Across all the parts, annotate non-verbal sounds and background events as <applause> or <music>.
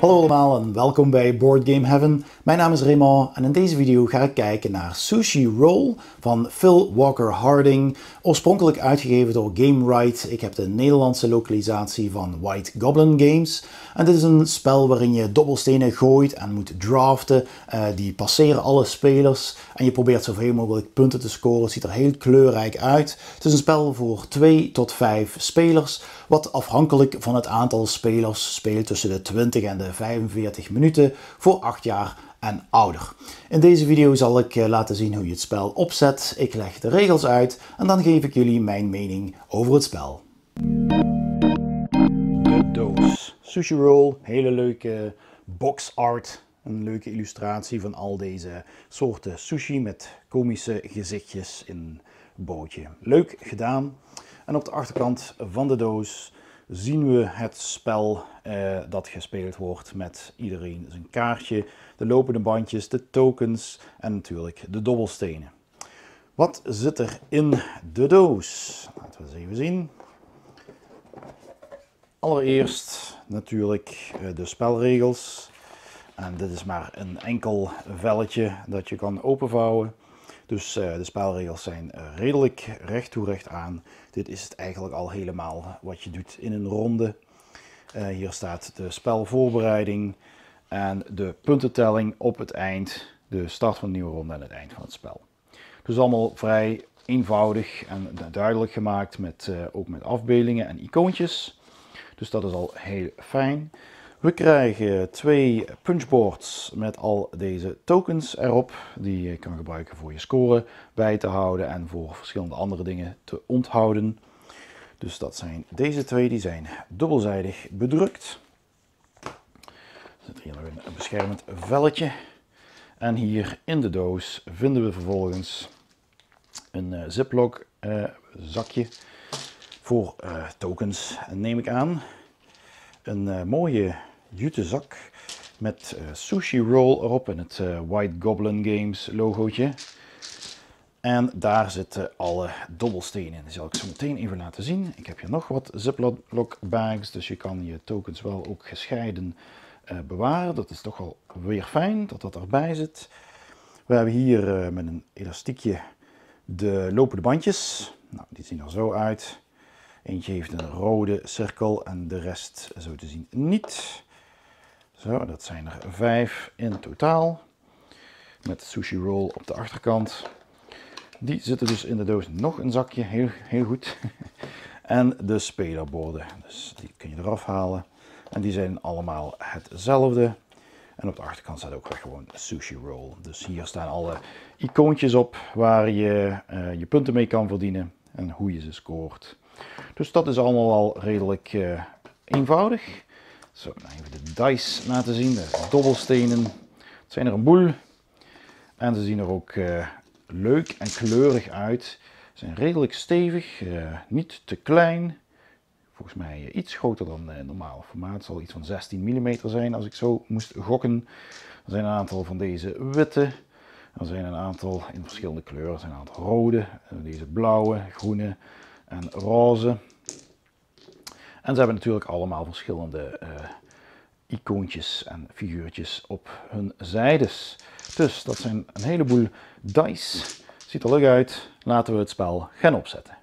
Hallo allemaal en welkom bij Board Game Heaven. Mijn naam is Raymond en in deze video ga ik kijken naar Sushi Roll van Phil Walker Harding. Oorspronkelijk uitgegeven door Game Right. Ik heb de Nederlandse localisatie van White Goblin Games. En dit is een spel waarin je dobbelstenen gooit en moet draften. Eh, die passeren alle spelers en je probeert zoveel mogelijk punten te scoren. Het ziet er heel kleurrijk uit. Het is een spel voor 2 tot 5 spelers, wat afhankelijk van het aantal spelers speelt tussen de 20 en de 45 minuten voor 8 jaar en ouder. In deze video zal ik eh, laten zien hoe je het spel opzet. Ik leg de regels uit en dan geef ik jullie mijn mening over het spel sushi roll, hele leuke box art. Een leuke illustratie van al deze soorten sushi met komische gezichtjes in bootje. Leuk gedaan. En op de achterkant van de doos zien we het spel eh, dat gespeeld wordt met iedereen zijn kaartje, de lopende bandjes, de tokens en natuurlijk de dobbelstenen. Wat zit er in de doos? Laten we eens even zien. Allereerst natuurlijk eh, de spelregels. En dit is maar een enkel velletje dat je kan openvouwen. Dus eh, de spelregels zijn redelijk recht toe recht aan. Dit is het eigenlijk al helemaal wat je doet in een ronde. Eh, hier staat de spelvoorbereiding en de puntentelling op het eind. De start van de nieuwe ronde en het eind van het spel. Dus allemaal vrij eenvoudig en duidelijk gemaakt, met, ook met afbeeldingen en icoontjes. Dus dat is al heel fijn. We krijgen twee punchboards met al deze tokens erop. Die je kan gebruiken voor je score bij te houden en voor verschillende andere dingen te onthouden. Dus dat zijn deze twee, die zijn dubbelzijdig bedrukt. Er zit hier nog een beschermend velletje. En hier in de doos vinden we vervolgens een eh, ziplock eh, zakje voor eh, tokens neem ik aan. Een eh, mooie jute zak met eh, sushi roll erop en het White Goblin Games logootje. En daar zitten alle dobbelstenen in. Die zal ik zo meteen even laten zien. Ik heb hier nog wat Ziploc bags, dus je kan je tokens wel ook gescheiden bewaren. Dat is toch wel weer fijn dat dat erbij zit. We hebben hier met een elastiekje de lopende bandjes. Nou, die zien er zo uit. Eentje heeft een rode cirkel en de rest zo te zien niet. Zo, dat zijn er vijf in totaal. Met sushi roll op de achterkant. Die zitten dus in de doos. Nog een zakje, heel, heel goed. <laughs> en de spelerborden. Dus die kun je eraf halen. En die zijn allemaal hetzelfde. En op de achterkant staat ook weer gewoon sushi roll. Dus hier staan alle icoontjes op waar je eh, je punten mee kan verdienen. En hoe je ze scoort. Dus dat is allemaal al redelijk eh, eenvoudig. Zo, even de dice laten zien, de dobbelstenen. Het zijn er een boel. En ze zien er ook eh, leuk en kleurig uit. Ze zijn redelijk stevig, eh, niet te klein. Volgens mij iets groter dan uh, normaal formaat. Het zal iets van 16 mm zijn als ik zo moest gokken. Er zijn een aantal van deze witte. Er zijn een aantal in verschillende kleuren. Er zijn een aantal rode, deze blauwe, groene en roze. En ze hebben natuurlijk allemaal verschillende eh, icoontjes en figuurtjes op hun zijdes. Dus dat zijn een heleboel dice. Ziet er leuk uit. Laten we het spel gaan opzetten.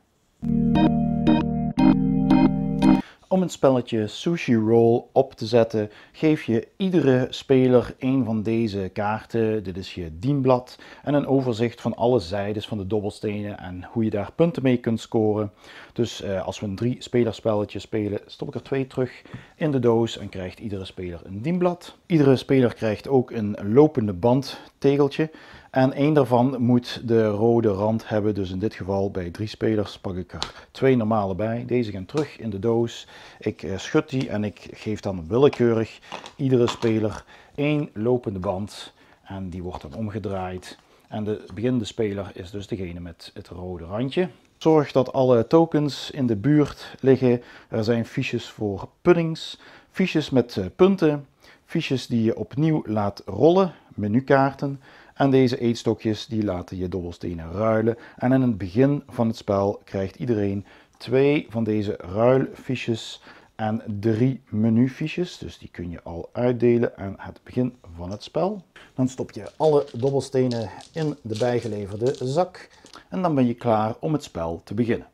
Om een spelletje Sushi Roll op te zetten, geef je iedere speler een van deze kaarten. Dit is je dienblad en een overzicht van alle zijdes van de dobbelstenen en hoe je daar punten mee kunt scoren. Dus eh, als we een drie spelerspelletje spelen, stop ik er twee terug in de doos en krijgt iedere speler een dienblad. Iedere speler krijgt ook een lopende band tegeltje. En één daarvan moet de rode rand hebben. Dus in dit geval bij drie spelers pak ik er twee normale bij. Deze gaan terug in de doos. Ik eh, schud die en ik geef dan willekeurig iedere speler één lopende band. En die wordt dan omgedraaid. En de beginnende speler is dus degene met het rode randje. Zorg dat alle tokens in de buurt liggen. Er zijn fiches voor puddings, fiches met eh, punten, fiches die je opnieuw laat rollen, menukaarten. En deze eetstokjes die laten je dobbelstenen ruilen. En in het begin van het spel krijgt iedereen twee van deze ruilfiches en drie menufiches. Dus die kun je al uitdelen aan het begin van het spel. Dan stop je alle dobbelstenen in de bijgeleverde zak. En dan ben je klaar om het spel te beginnen.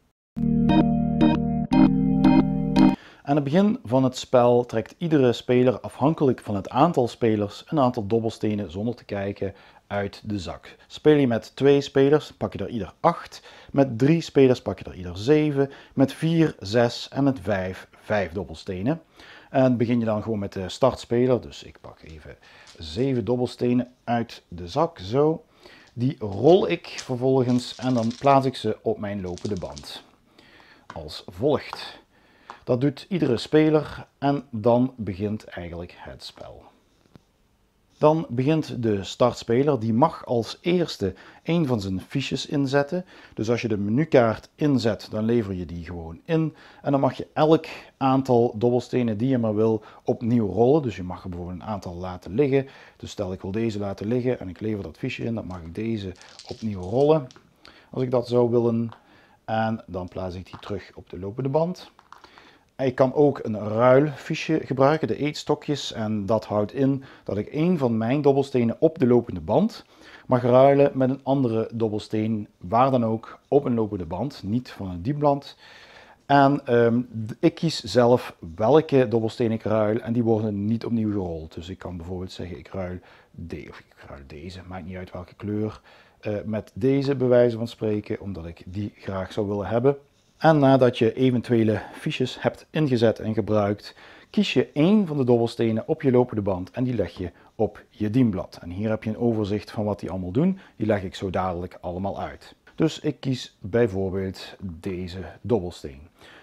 Aan het begin van het spel trekt iedere speler afhankelijk van het aantal spelers een aantal dobbelstenen zonder te kijken uit de zak. Speel je met twee spelers, pak je er ieder 8. Met drie spelers pak je er ieder 7. Met 4, 6 en met 5, 5 dobbelstenen. En begin je dan gewoon met de startspeler. Dus ik pak even 7 dobbelstenen uit de zak. Zo. Die rol ik vervolgens en dan plaats ik ze op mijn lopende band. Als volgt. Dat doet iedere speler en dan begint eigenlijk het spel. Dan begint de startspeler, die mag als eerste een van zijn fiches inzetten. Dus als je de menukaart inzet, dan lever je die gewoon in. En dan mag je elk aantal dobbelstenen die je maar wil opnieuw rollen. Dus je mag er bijvoorbeeld een aantal laten liggen. Dus stel ik wil deze laten liggen en ik lever dat fiche in, dan mag ik deze opnieuw rollen. Als ik dat zou willen. En dan plaats ik die terug op de lopende band ik kan ook een ruilfiche gebruiken, de eetstokjes. En dat houdt in dat ik een van mijn dobbelstenen op de lopende band mag ruilen met een andere dobbelsteen, waar dan ook, op een lopende band, niet van een diepland. En ehm, ik kies zelf welke dobbelsteen ik ruil en die worden niet opnieuw gerold. Dus ik kan bijvoorbeeld zeggen ik ruil, de, of ik ruil deze, maakt niet uit welke kleur, eh, met deze bij wijze van spreken, omdat ik die graag zou willen hebben. En nadat je eventuele fiches hebt ingezet en gebruikt, kies je één van de dobbelstenen op je lopende band en die leg je op je dienblad. En hier heb je een overzicht van wat die allemaal doen. Die leg ik zo dadelijk allemaal uit. Dus ik kies bijvoorbeeld deze dobbelsteen.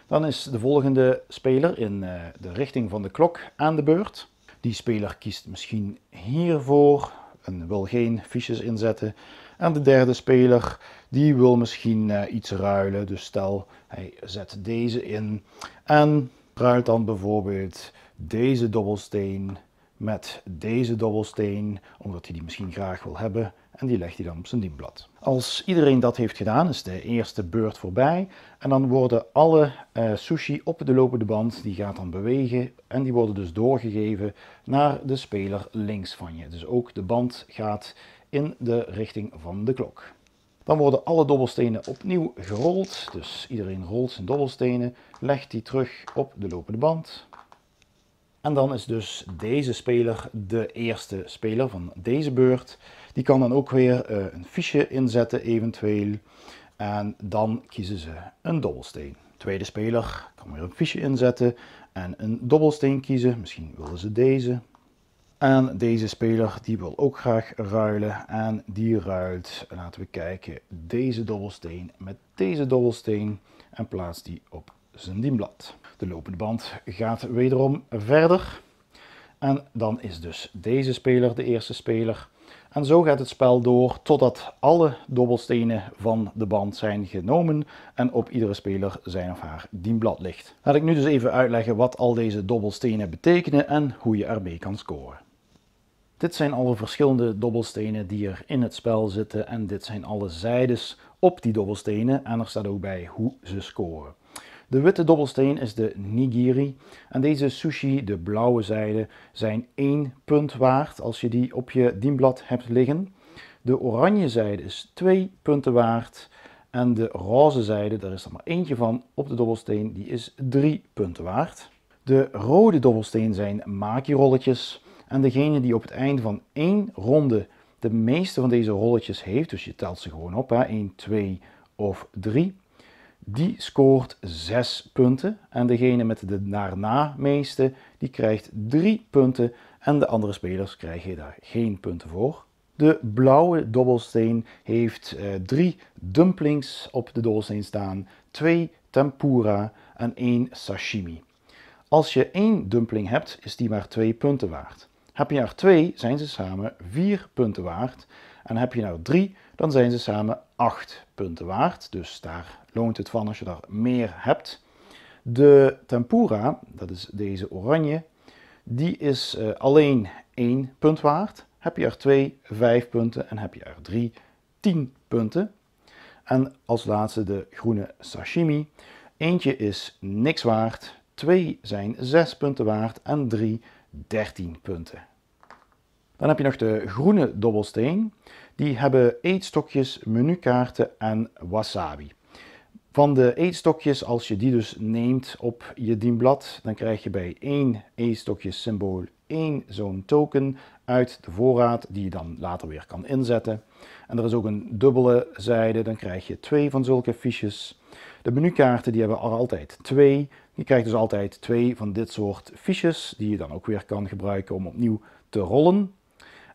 Dan is de volgende speler in eh, de richting van de klok aan de beurt. Die speler kiest misschien hiervoor en wil geen fiches inzetten. En de derde speler die wil misschien eh, iets ruilen. Dus stel hij zet deze in en ruilt dan bijvoorbeeld deze dobbelsteen met deze dobbelsteen, omdat hij die misschien graag wil hebben en die legt hij dan op zijn dienblad. Als iedereen dat heeft gedaan, is de eerste beurt voorbij en dan worden alle eh, sushi op de lopende band, die gaat dan bewegen en die worden dus doorgegeven naar de speler links van je. Dus ook de band gaat in de richting van de klok. Dan worden alle dobbelstenen opnieuw gerold, dus iedereen rolt zijn dobbelstenen, legt die terug op de lopende band. En dan is dus deze speler de eerste speler van deze beurt. Die kan dan ook weer eh, een fiche inzetten eventueel. En dan kiezen ze een dobbelsteen. Tweede speler kan weer een fiche inzetten en een dobbelsteen kiezen. Misschien willen ze deze. En deze speler die wil ook graag ruilen. En die ruilt, laten we kijken, deze dobbelsteen met deze dobbelsteen. En plaatst die op zijn dienblad. De lopende band gaat wederom verder. En dan is dus deze speler de eerste speler. En zo gaat het spel door totdat alle dobbelstenen van de band zijn genomen en op iedere speler zijn of haar dienblad ligt. Laat ik nu dus even uitleggen wat al deze dobbelstenen betekenen en hoe je ermee kan scoren. Dit zijn alle verschillende dobbelstenen die er in het spel zitten en dit zijn alle zijdes op die dobbelstenen en er staat ook bij hoe ze scoren. De witte dobbelsteen is de nigiri en deze sushi, de blauwe zijde, zijn 1 punt waard als je die op je dienblad hebt liggen. De oranje zijde is 2 punten waard en de roze zijde, daar is er maar eentje van op de dobbelsteen, die is 3 punten waard. De rode dobbelsteen zijn maki-rolletjes en degene die op het einde van één ronde de meeste van deze rolletjes heeft, dus je telt ze gewoon op, hè, 1, 2 of 3, die scoort 6 punten. En degene met de daarna meeste, die krijgt 3 punten. En de andere spelers krijgen daar geen punten voor. De blauwe dobbelsteen heeft 3 eh, dumplings op de dobbelsteen staan, 2 tempura en 1 sashimi. Als je één dumpling hebt, is die maar 2 punten waard. Heb je er 2, zijn ze samen 4 punten waard. En heb je nou er 3, dan zijn ze samen 8 punten waard. Dus daar loont het van als je er meer hebt. De tempura, dat is deze oranje, die is uh, alleen 1 punt waard. Heb je er 2, 5 punten en heb je er 3, 10 punten. En als laatste de groene sashimi. Eentje is niks waard, 2 zijn 6 punten waard en 3 13 punten. Dan heb je nog de groene dobbelsteen. Die hebben eetstokjes, menukaarten en wasabi. Van de eetstokjes, als je die dus neemt op je dienblad, dan krijg je bij één eetstokjes symbool één zo'n token uit de voorraad, die je dan later weer kan inzetten. En er is ook een dubbele zijde, dan krijg je twee van zulke fiches. De menukaarten die hebben er altijd twee. Je krijgt dus altijd twee van dit soort fiches, die je dan ook weer kan gebruiken om opnieuw te rollen.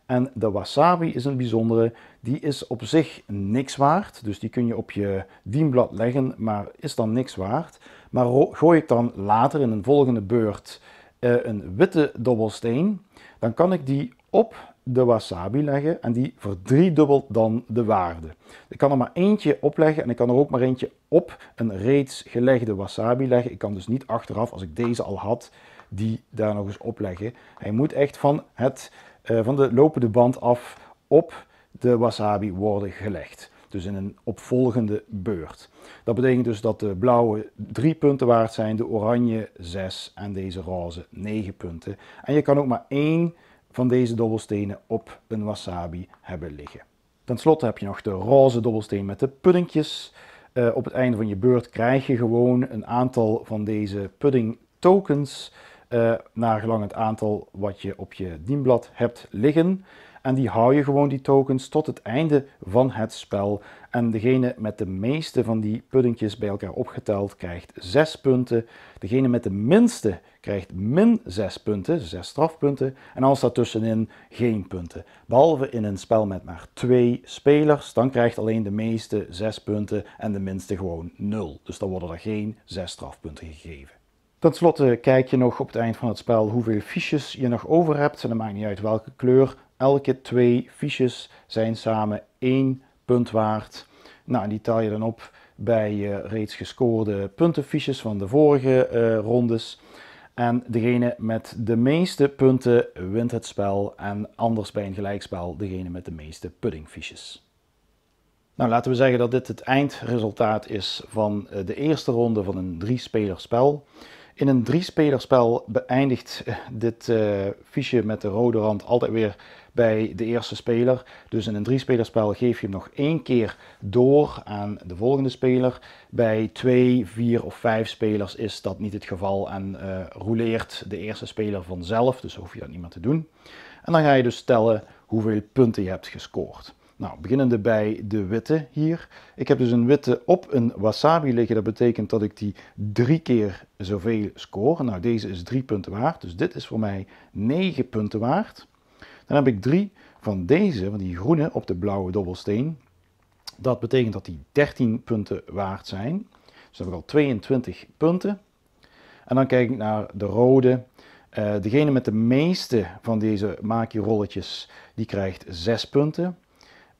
En de wasabi is een bijzondere, die is op zich niks waard. Dus die kun je op je dienblad leggen, maar is dan niks waard. Maar gooi ik dan later in een volgende beurt eh, een witte dobbelsteen, dan kan ik die op de wasabi leggen en die verdriedubbelt dan de waarde. Ik kan er maar eentje opleggen en ik kan er ook maar eentje op een reeds gelegde wasabi leggen. Ik kan dus niet achteraf, als ik deze al had, die daar nog eens opleggen. Hij moet echt van het eh, van de lopende band af op de wasabi worden gelegd. Dus in een opvolgende beurt. Dat betekent dus dat de blauwe drie punten waard zijn, de oranje 6 en deze roze 9 punten. En je kan ook maar één van deze dobbelstenen op een wasabi hebben liggen. Ten slotte heb je nog de roze dobbelsteen met de puddingjes. Eh, op het einde van je beurt krijg je gewoon een aantal van deze pudding tokens. Eh, naar gelang het aantal wat je op je dienblad hebt liggen. En die hou je gewoon die tokens tot het einde van het spel. En degene met de meeste van die puddingjes bij elkaar opgeteld krijgt 6 punten. Degene met de minste krijgt min 6 punten, 6 strafpunten. En dat daartussenin geen punten. Behalve in een spel met maar 2 spelers, dan krijgt alleen de meeste 6 punten en de minste gewoon 0. Dus dan worden er geen 6 strafpunten gegeven. Ten slotte kijk je nog op het eind van het spel hoeveel fiches je nog over hebt. En dat maakt niet uit welke kleur. Elke twee fiches zijn samen één punt waard. Nou, die tel je dan op bij je eh, reeds gescoorde puntenfiches van de vorige eh, rondes. En degene met de meeste punten wint het spel. En anders bij een gelijkspel degene met de meeste puddingfiches. Nou, laten we zeggen dat dit het eindresultaat is van eh, de eerste ronde van een drie-speler spel. In een drie-spelerspel beëindigt eh, dit uh, fiche met de rode rand altijd weer bij de eerste speler. Dus in een drie-spelerspel geef je hem nog één keer door aan de volgende speler. Bij twee, vier of vijf spelers is dat niet het geval en uh, eh, roleert de eerste speler vanzelf. Dus hoef je dat niet meer te doen. En dan ga je dus tellen hoeveel punten je hebt gescoord. Nou, beginnende bij de witte hier. Ik heb dus een witte op een wasabi liggen. Dat betekent dat ik die drie keer zoveel score. Nou, deze is drie punten waard. Dus dit is voor mij negen punten waard. Dan heb ik drie van deze, van die groene, op de blauwe dobbelsteen. Dat betekent dat die 13 punten waard zijn. Dus dan heb ik al 22 punten. En dan kijk ik naar de rode. Eh, degene met de meeste van deze maakje rolletjes, die krijgt 6 punten.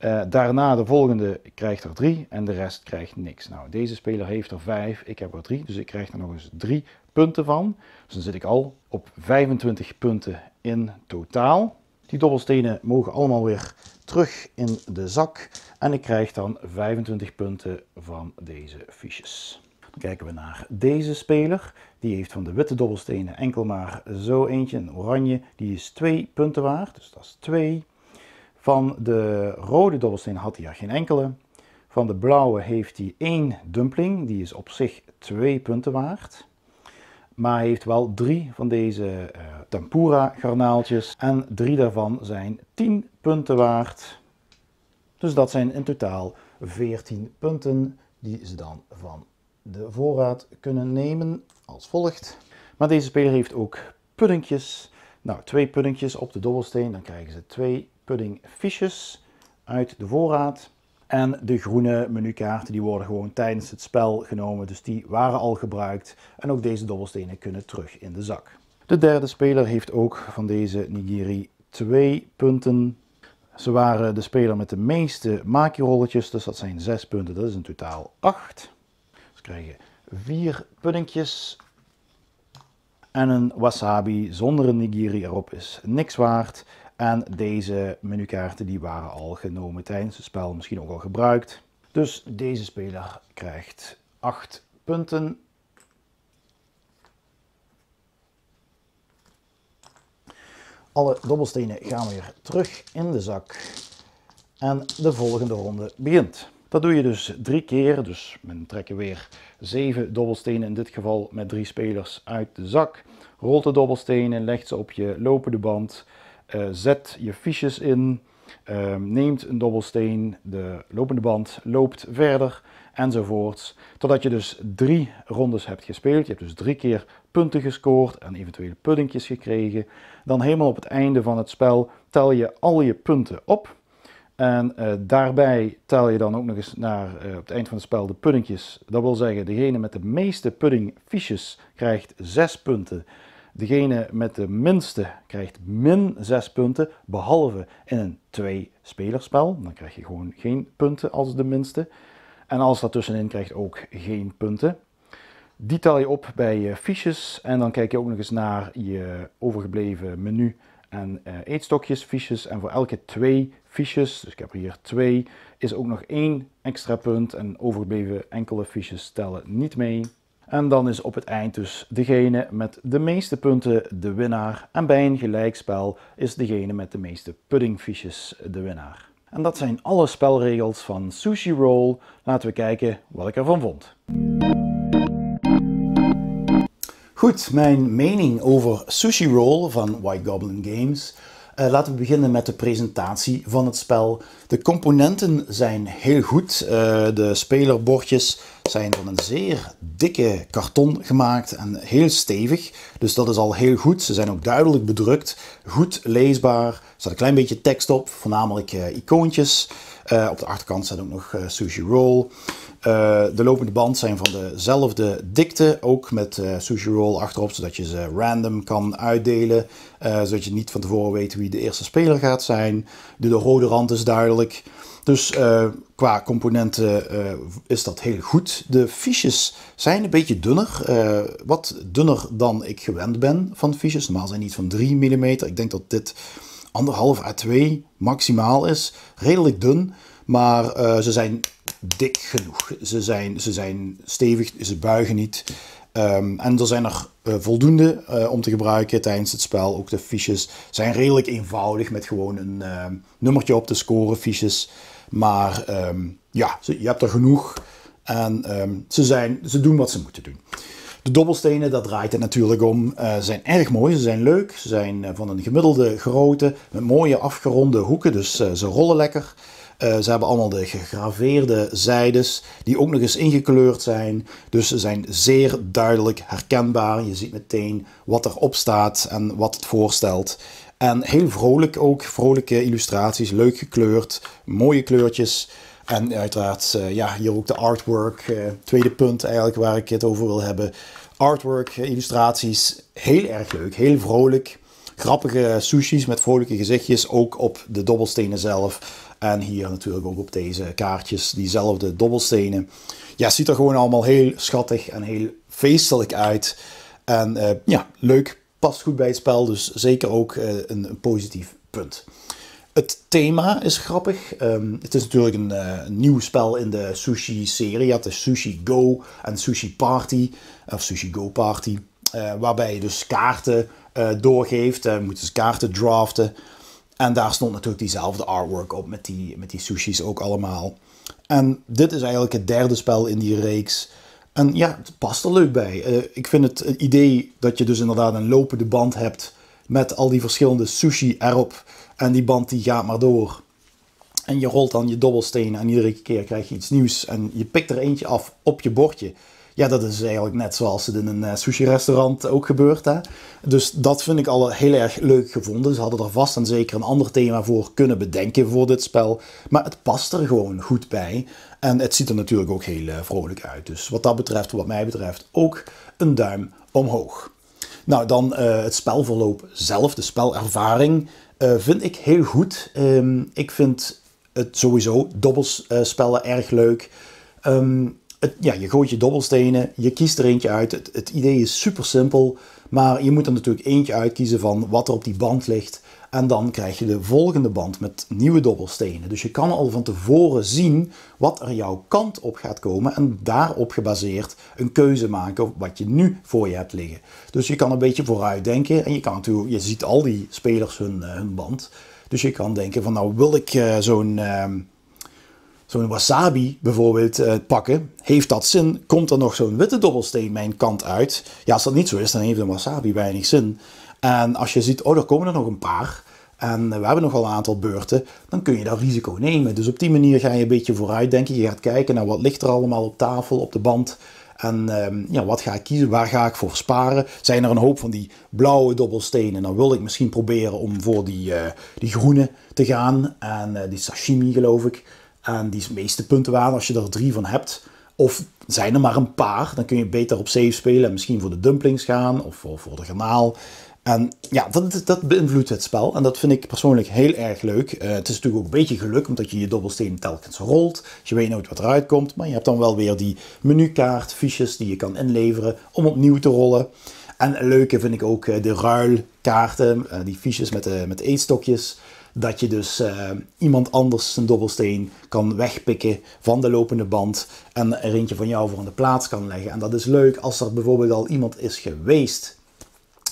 Eh, daarna de volgende krijgt er drie en de rest krijgt niks. Nou, deze speler heeft er vijf, ik heb er drie, dus ik krijg er nog eens drie punten van. Dus dan zit ik al op 25 punten in totaal. Die dobbelstenen mogen allemaal weer terug in de zak. En ik krijg dan 25 punten van deze fiches. Dan kijken we naar deze speler. Die heeft van de witte dobbelstenen enkel maar zo eentje, een oranje. Die is 2 punten waard, dus dat is 2. Van de rode dobbelsteen had hij er geen enkele. Van de blauwe heeft hij één dumpling, die is op zich twee punten waard. Maar hij heeft wel drie van deze eh, tempura garnaaltjes en drie daarvan zijn 10 punten waard. Dus dat zijn in totaal 14 punten die ze dan van de voorraad kunnen nemen als volgt. Maar deze speler heeft ook puddingjes. Nou, twee puddingjes op de dobbelsteen, dan krijgen ze twee puddingfiches uit de voorraad. En de groene menukaarten die worden gewoon tijdens het spel genomen, dus die waren al gebruikt. En ook deze dobbelstenen kunnen terug in de zak. De derde speler heeft ook van deze nigiri 2 punten. Ze waren de speler met de meeste makirolletjes, dus dat zijn 6 punten, dat is in totaal 8. Ze krijg krijgen 4 puddingjes en een wasabi zonder een nigiri erop is niks waard. En deze menukaarten die waren al genomen tijdens het spel, misschien ook al gebruikt. Dus deze speler krijgt 8 punten. Alle dobbelstenen gaan weer terug in de zak. En de volgende ronde begint. Dat doe je dus drie keer, dus men trekken weer zeven dobbelstenen, in dit geval met drie spelers uit de zak. Rolt de dobbelstenen, legt ze op je lopende band eh, zet je fiches in, ehm, neemt een dobbelsteen, de lopende band loopt verder enzovoorts. Totdat je dus drie rondes hebt gespeeld. Je hebt dus drie keer punten gescoord en eventuele puddingjes gekregen. Dan helemaal op het einde van het spel tel je al je punten op. En eh, daarbij tel je dan ook nog eens naar eh, op het eind van het spel de puddingjes. Dat wil zeggen, degene met de meeste puddingfiches krijgt zes punten. Degene met de minste krijgt min 6 punten, behalve in een 2-spelerspel. Dan krijg je gewoon geen punten als de minste. En als dat tussenin krijgt ook geen punten. Die tel je op bij je fiches en dan kijk je ook nog eens naar je overgebleven menu en uh, eetstokjes, fiches. En voor elke twee fiches, dus ik heb hier twee, is ook nog één extra punt. En overgebleven enkele fiches tellen niet mee. En dan is op het eind dus degene met de meeste punten de winnaar. En bij een gelijkspel is degene met de meeste puddingfiches de winnaar. En dat zijn alle spelregels van Sushi Roll. Laten we kijken wat ik ervan vond. Goed, mijn mening over Sushi Roll van White Goblin Games. Eh, laten we beginnen met de presentatie van het spel. De componenten zijn heel goed. Eh, de spelerbordjes zijn van een zeer dikke karton gemaakt en heel stevig. Dus dat is al heel goed. Ze zijn ook duidelijk bedrukt, goed leesbaar. Er staat een klein beetje tekst op, voornamelijk eh, icoontjes. Eh, op de achterkant staat ook nog eh, sushi roll. de lopende band zijn van dezelfde dikte, ook met sushi roll achterop, zodat je ze random kan uitdelen, zodat je niet van tevoren weet wie de eerste speler gaat zijn. de rode rand is duidelijk. Dus eh, qua componenten eh, is dat heel goed. De fiches zijn een beetje dunner. Eh, wat dunner dan ik gewend ben van fiches. Normaal zijn die van 3 mm. Ik denk dat dit 1,5 à 2 maximaal is. Redelijk dun, maar ze zijn dik genoeg. Ze zijn, ze zijn stevig, ze buigen niet. Ehm, en er zijn er voldoende om te gebruiken tijdens het spel. Ook de fiches zijn redelijk eenvoudig met gewoon een nummertje op te scoren. Fiches maar ehm, ja, je hebt er genoeg. En ehm, ze, zijn, ze doen wat ze moeten doen. De dobbelstenen, daar draait het natuurlijk om, eh, zijn erg mooi. Ze zijn leuk. Ze zijn eh, van een gemiddelde grootte. Met mooie afgeronde hoeken. Dus eh, ze rollen lekker. ze hebben allemaal de gegraveerde zijdes. Die ook nog eens ingekleurd zijn. Dus ze zijn zeer duidelijk herkenbaar. Je ziet meteen wat erop staat en wat het voorstelt. En heel vrolijk ook, vrolijke illustraties, leuk gekleurd, mooie kleurtjes. En uiteraard eh, ja, hier ook de artwork, eh, tweede punt eigenlijk waar ik het over wil hebben. Artwork, eh, illustraties, heel erg leuk, heel vrolijk. Grappige sushis met vrolijke gezichtjes, ook op de dobbelstenen zelf. En hier natuurlijk ook op deze kaartjes, diezelfde dobbelstenen. Ja, ziet er gewoon allemaal heel schattig en heel feestelijk uit. En ja, leuk past goed bij het spel, dus zeker ook eh, een, een positief punt. Het thema is grappig. Ehm, het is natuurlijk eh, een nieuw spel in de sushi-serie. Je had de Sushi Go en Sushi Party, of Sushi Go Party, eh, waarbij je dus kaarten doorgeeft. en moet dus kaarten draften. En daar stond natuurlijk diezelfde artwork op met die, met die sushis ook allemaal. En dit is eigenlijk het derde spel in die reeks. En ja, het past er leuk bij. Eh, ik vind het, het idee dat je dus inderdaad een lopende band hebt met al die verschillende sushi erop. En die band die gaat maar door. En je rolt dan je dobbelstenen en iedere keer krijg je iets nieuws. En je pikt er eentje af op je bordje. Ja, dat is eigenlijk net zoals het in een eh, sushi-restaurant ook gebeurt. Hè? Dus dat vind ik al heel erg leuk gevonden. Ze hadden er vast en zeker een ander thema voor kunnen bedenken voor dit spel. Maar het past er gewoon goed bij. En het ziet er natuurlijk ook heel eh, vrolijk uit. Dus wat dat betreft, wat mij betreft, ook een duim omhoog. Nou, dan eh, het spelverloop zelf, de spelervaring, vind ik heel goed. Ehm, ik vind het sowieso dobbelspellen erg leuk. Ehm, ja, je gooit je dobbelstenen, je kiest er eentje uit. Het, idee is super simpel, maar je moet er natuurlijk eentje uitkiezen van wat er op die band ligt. En dan krijg je de volgende band met nieuwe dobbelstenen. Dus je kan al van tevoren zien wat er jouw kant op gaat komen en daarop gebaseerd een keuze maken wat je nu voor je hebt liggen. Dus je kan een beetje vooruit denken en je, kan natuurlijk, je ziet al die spelers hun, eh, hun band. Dus je kan denken van nou wil ik eh, zo'n... Ehm, zo'n wasabi bijvoorbeeld eh, pakken, heeft dat zin? Komt er nog zo'n witte dobbelsteen mijn kant uit? Ja, als dat niet zo is, dan heeft een wasabi weinig zin. En als je ziet, oh, er komen er nog een paar. En we hebben nogal een aantal beurten, dan kun je dat risico nemen. Dus op die manier ga je een beetje vooruit denken. Je gaat kijken naar wat ligt er allemaal op tafel, op de band. En ehm, ja, wat ga ik kiezen? Waar ga ik voor sparen? Zijn er een hoop van die blauwe dobbelstenen? Dan wil ik misschien proberen om voor die, eh, die groene te gaan. En eh, die sashimi geloof ik aan die meeste punten waren Als je er drie van hebt, of zijn er maar een paar, dan kun je beter op safe spelen en misschien voor de dumplings gaan of voor, voor de garnaal. En ja, dat, dat beïnvloedt het spel en dat vind ik persoonlijk heel erg leuk. Eh, het is natuurlijk ook een beetje geluk omdat je je dobbelsteen telkens rolt. je weet nooit wat eruit komt, maar je hebt dan wel weer die menukaart, fiches die je kan inleveren om opnieuw te rollen. En leuke vind ik ook eh, de ruilkaarten, eh, die fiches met de, met eetstokjes dat je dus eh, iemand anders zijn dobbelsteen kan wegpikken van de lopende band en er eentje van jou voor aan de plaats kan leggen. En dat is leuk als er bijvoorbeeld al iemand is geweest.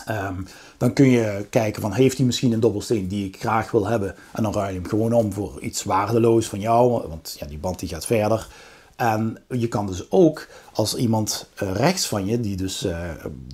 Ehm, dan kun je kijken van heeft hij misschien een dobbelsteen die ik graag wil hebben. En dan ruil je hem gewoon om voor iets waardeloos van jou. Want ja, die band die gaat verder. En je kan dus ook als iemand eh, rechts van je, die dus uh,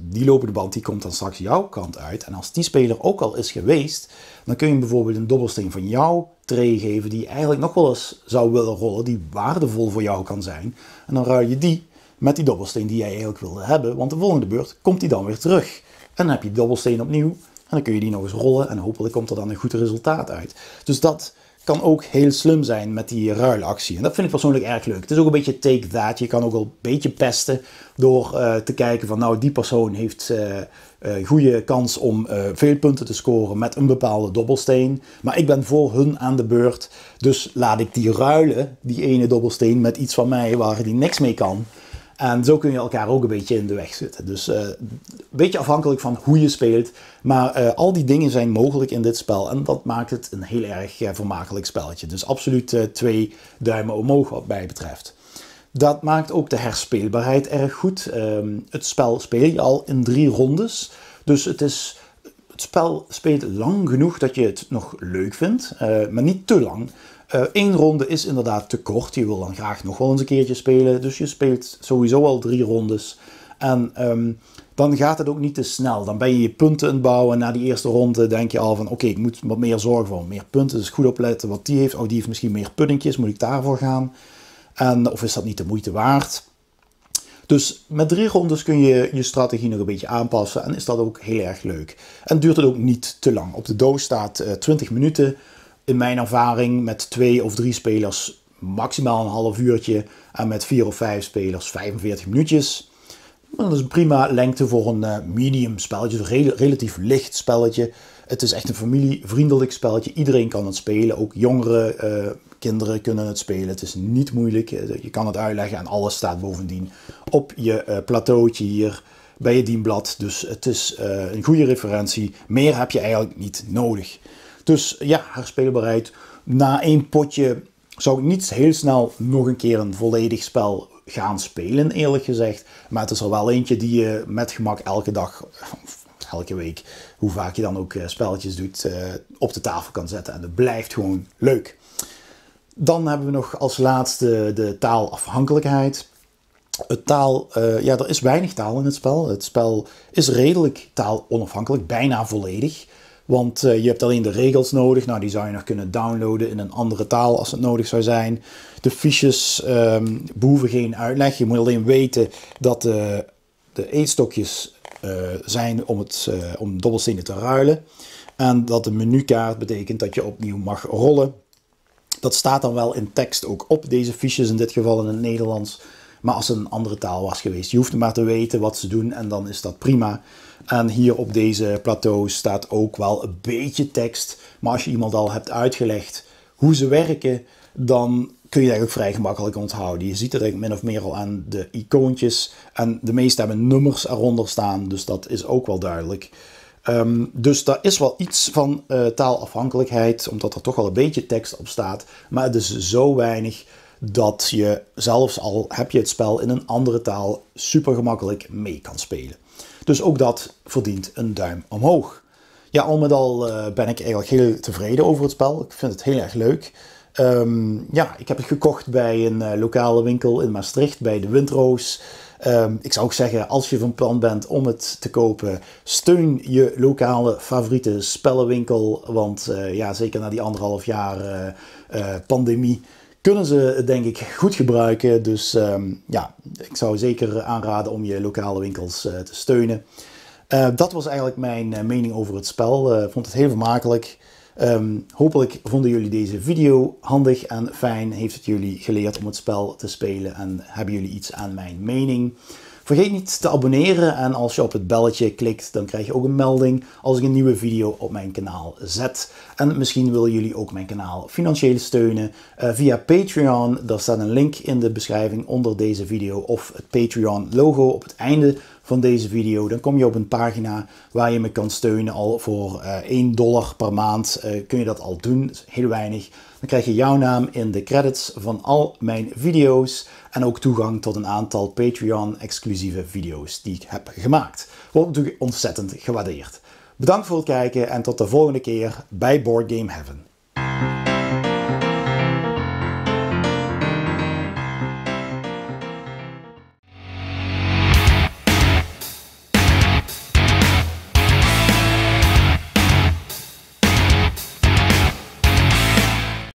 die lopende band, die komt dan straks jouw kant uit. En als die speler ook al is geweest, dan kun je bijvoorbeeld een dobbelsteen van jou tree geven die eigenlijk nog wel eens zou willen rollen, die waardevol voor jou kan zijn. En dan ruil je die met die dobbelsteen die jij eigenlijk wilde hebben, want de volgende beurt komt die dan weer terug. En dan heb je die dobbelsteen opnieuw en dan kun je die nog eens rollen en hopelijk komt er dan een goed resultaat uit. Dus dat kan ook heel slim zijn met die ruilactie. En dat vind ik persoonlijk erg leuk. Het is ook een beetje take that. Je kan ook wel een beetje pesten door eh, te kijken van nou die persoon heeft eh, uh, goede kans om eh, veel punten te scoren met een bepaalde dobbelsteen. Maar ik ben voor hun aan de beurt. Dus laat ik die ruilen, die ene dobbelsteen, met iets van mij waar die niks mee kan. En zo kun je elkaar ook een beetje in de weg zitten. Dus eh, een beetje afhankelijk van hoe je speelt. Maar al die dingen zijn mogelijk in dit spel. En dat maakt het een heel erg vermakelijk spelletje. Dus absoluut twee duimen omhoog wat mij betreft. Dat maakt ook de herspeelbaarheid erg goed. Ehm, het spel speel je al in drie rondes. Dus het, is, het spel speelt lang genoeg dat je het nog leuk vindt, eh, maar niet te lang. Eén eh, ronde is inderdaad te kort. Je wil dan graag nog wel eens een keertje spelen. Dus je speelt sowieso al drie rondes. En ehm, dan gaat het ook niet te snel. Dan ben je je punten aan het bouwen. Na die eerste ronde denk je al van... oké, ik moet wat meer zorgen voor meer punten. Dus goed opletten wat die heeft. Oh, die heeft misschien meer puddingjes. Moet ik daarvoor gaan? En of is dat niet de moeite waard? Dus met drie rondes kun je je strategie nog een beetje aanpassen en is dat ook heel erg leuk. En duurt het ook niet te lang. Op de doos staat uh, eh, 20 minuten. In mijn ervaring met twee of drie spelers maximaal een half uurtje. En met vier of vijf spelers 45 minuutjes dat is een prima lengte voor een eh, medium spelletje, een relatief licht spelletje. Het is echt een familievriendelijk spelletje. Iedereen kan het spelen. Ook jongere eh, kinderen kunnen het spelen. Het is niet moeilijk. Eh, je kan het uitleggen en alles staat bovendien op je uh, plateautje hier bij je dienblad. Dus het is een goede referentie. Meer heb je eigenlijk niet nodig. Dus ja, herspelbaarheid. Na één potje zou ik niet heel snel nog een keer een volledig spel gaan spelen, eerlijk gezegd. Maar het is er wel eentje die je met gemak elke dag, elke week, hoe vaak je dan ook eh, spelletjes doet, eh, op de tafel kan zetten. En dat blijft gewoon leuk. Dan hebben we nog als laatste de taalafhankelijkheid. Het taal, eh, ja, er is weinig taal in het spel. Het spel is redelijk taalonafhankelijk, bijna volledig. Want eh, je hebt alleen de regels nodig. Nou, die zou je nog kunnen downloaden in een andere taal als het nodig zou zijn. De fiches um, behoeven geen uitleg. Je moet alleen weten dat de, eh, de eetstokjes eh, zijn om, het, om dobbelstenen te ruilen. En dat de menukaart betekent dat je opnieuw mag rollen. Dat staat dan wel in tekst ook op, deze fiches in dit geval in het Nederlands. Maar als het een andere taal was geweest, je hoeft maar te weten wat ze doen en dan is dat prima. En hier op deze plateau staat ook wel een beetje tekst. Maar als je iemand al hebt uitgelegd hoe ze werken, dan kun je dat ook vrij gemakkelijk onthouden. Je ziet het min of meer al aan de icoontjes. En de meeste hebben nummers eronder staan, dus dat is ook wel duidelijk. Ehm, dus daar is wel iets van eh, taalafhankelijkheid, omdat er toch wel een beetje tekst op staat. Maar het is zo weinig dat je zelfs al heb je het spel in een andere taal super gemakkelijk mee kan spelen. Dus ook dat verdient een duim omhoog. Ja, al met al eh, ben ik eigenlijk heel tevreden over het spel. Ik vind het heel erg leuk. Ehm, ja, ik heb het gekocht bij een eh, lokale winkel in Maastricht, bij de Windroos. Ehm, ik zou ook zeggen, als je van plan bent om het te kopen, steun je lokale favoriete spellenwinkel. Want eh, ja, zeker na die anderhalf jaar pandemie kunnen ze denk ik goed gebruiken. Dus ehm, ja, ik zou zeker aanraden om je lokale winkels eh, te steunen. Eh, dat was eigenlijk mijn eh, mening over het spel. Ik vond het heel vermakelijk. Ehm, hopelijk vonden jullie deze video handig en fijn. Heeft het jullie geleerd om het spel te spelen en hebben jullie iets aan mijn mening? Vergeet niet te abonneren en als je op het belletje klikt, dan krijg je ook een melding als ik een nieuwe video op mijn kanaal zet. En misschien willen jullie ook mijn kanaal financieel steunen eh, via Patreon. Daar staat een link in de beschrijving onder deze video of het Patreon logo op het einde van deze video. Dan kom je op een pagina waar je me kan steunen al voor 1 eh, dollar per maand. Eh, kun je dat al doen, heel weinig. Dan krijg je jouw naam in de credits van al mijn video's en ook toegang tot een aantal Patreon-exclusieve video's die ik heb gemaakt. Wordt natuurlijk ontzettend gewaardeerd. Bedankt voor het kijken en tot de volgende keer bij Board Game Heaven.